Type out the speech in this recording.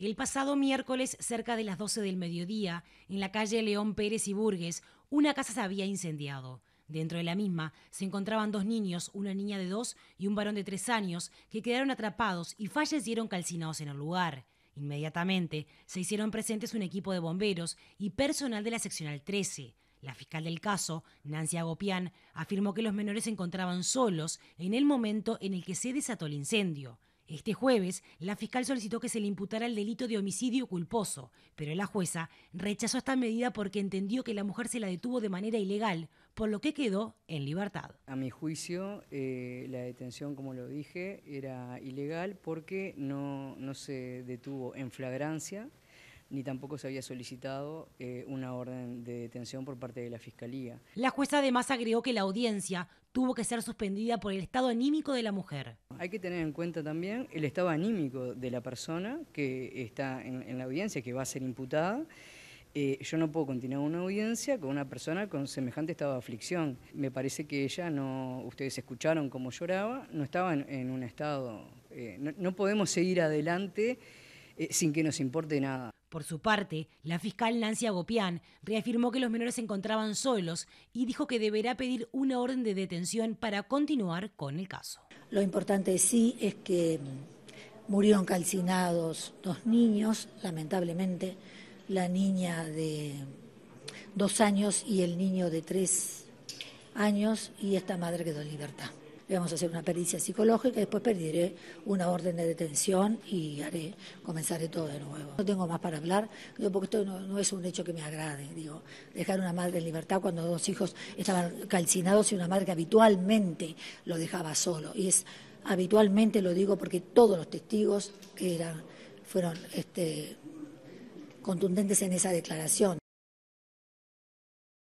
El pasado miércoles, cerca de las 12 del mediodía, en la calle León Pérez y Burgues, una casa se había incendiado. Dentro de la misma se encontraban dos niños, una niña de dos y un varón de tres años, que quedaron atrapados y fallecieron calcinados en el lugar. Inmediatamente se hicieron presentes un equipo de bomberos y personal de la seccional 13. La fiscal del caso, Nancy Agopian, afirmó que los menores se encontraban solos en el momento en el que se desató el incendio. Este jueves, la fiscal solicitó que se le imputara el delito de homicidio culposo, pero la jueza rechazó esta medida porque entendió que la mujer se la detuvo de manera ilegal, por lo que quedó en libertad. A mi juicio, eh, la detención, como lo dije, era ilegal porque no se detuvo en flagrancia ni tampoco se había solicitado eh, una orden de detención por parte de la Fiscalía. La jueza además agregó que la audiencia tuvo que ser suspendida por el estado anímico de la mujer. Hay que tener en cuenta también el estado anímico de la persona que está en, la audiencia, que va a ser imputada. Eh, yo no puedo continuar una audiencia con una persona con semejante estado de aflicción. Me parece que ella no, ustedes escucharon cómo lloraba, no estaba en, un estado, eh, no, podemos seguir adelante sin que nos importe nada. Por su parte, la fiscal Nancy Gopián reafirmó que los menores se encontraban solos y dijo que deberá pedir una orden de detención para continuar con el caso. Lo importante sí es que mm, murieron calcinados dos niños, lamentablemente, la niña de dos años y el niño de tres años y esta madre quedó en libertad vamos a hacer una pericia psicológica y después pediré una orden de detención y haré, comenzaré todo de nuevo. No tengo más para hablar, porque esto no, es un hecho que me agrade, digo, dejar una madre en libertad cuando dos hijos estaban calcinados y una madre que habitualmente lo dejaba solo. Y es habitualmente lo digo porque todos los testigos eran, fueron este, contundentes en esa declaración.